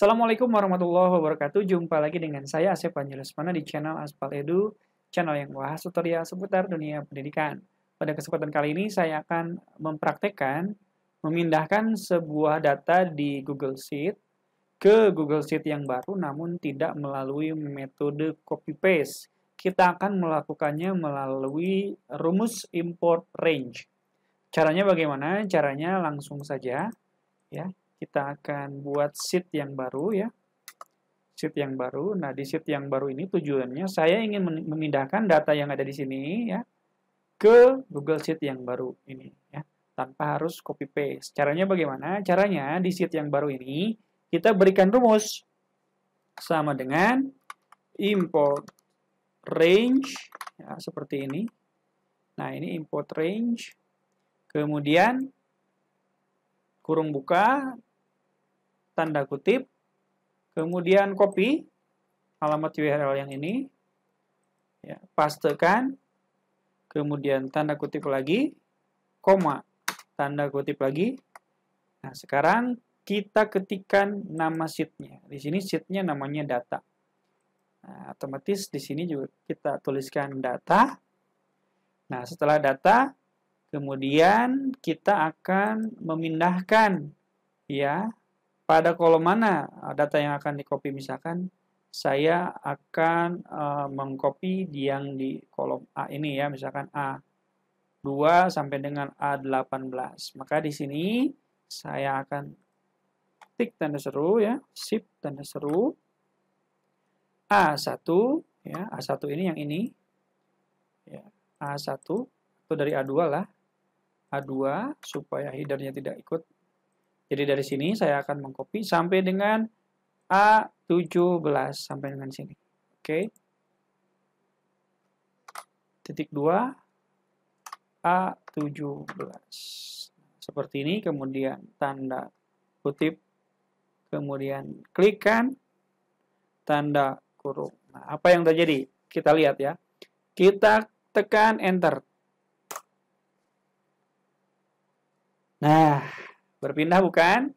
Assalamualaikum warahmatullahi wabarakatuh. Jumpa lagi dengan saya Asep Panjelasmana di channel Aspal Edu, channel yang wah tutorial seputar dunia pendidikan. Pada kesempatan kali ini saya akan mempraktekkan memindahkan sebuah data di Google Sheet ke Google Sheet yang baru namun tidak melalui metode copy paste. Kita akan melakukannya melalui rumus import range. Caranya bagaimana? Caranya langsung saja ya kita akan buat sheet yang baru ya. Sheet yang baru. Nah, di sheet yang baru ini tujuannya saya ingin memindahkan data yang ada di sini ya ke Google Sheet yang baru ini ya, tanpa harus copy paste. Caranya bagaimana? Caranya di sheet yang baru ini kita berikan rumus sama dengan import range ya, seperti ini. Nah, ini import range kemudian kurung buka tanda kutip, kemudian copy alamat URL yang ini, ya, pastekan, kemudian tanda kutip lagi, koma, tanda kutip lagi. Nah, sekarang kita ketikkan nama sheetnya. Di sini sheetnya namanya data. Nah, otomatis di sini juga kita tuliskan data. Nah, setelah data, kemudian kita akan memindahkan ya pada kolom mana eh, data yang akan dikopi misalkan saya akan uh, eh, mengcopy yang di kolom A ini ya misalkan A 2 sampai dengan A18 maka di sini saya akan tik tanda seru ya shift tanda seru A1 ya A1 ini yang ini ya A1 itu dari A2 lah A2 supaya headernya tidak ikut jadi dari sini saya akan mengcopy sampai dengan A17 sampai dengan sini. Oke. Okay. Titik 2 A17. Seperti ini kemudian tanda kutip kemudian klikkan tanda kurung. Nah, apa yang terjadi? Kita lihat ya. Kita tekan enter. Nah, Berpindah bukan?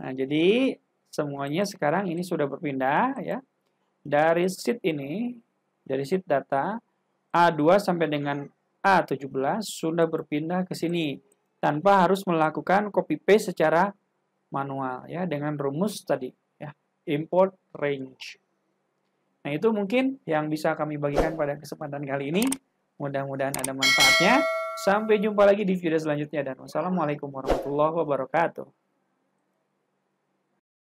Nah, jadi semuanya sekarang ini sudah berpindah ya. Dari sheet ini, dari sheet data A2 sampai dengan A17 sudah berpindah ke sini tanpa harus melakukan copy paste secara manual ya dengan rumus tadi ya import range. Nah, itu mungkin yang bisa kami bagikan pada kesempatan kali ini. Mudah-mudahan ada manfaatnya. Sampai jumpa lagi di video selanjutnya dan wassalamualaikum warahmatullahi wabarakatuh.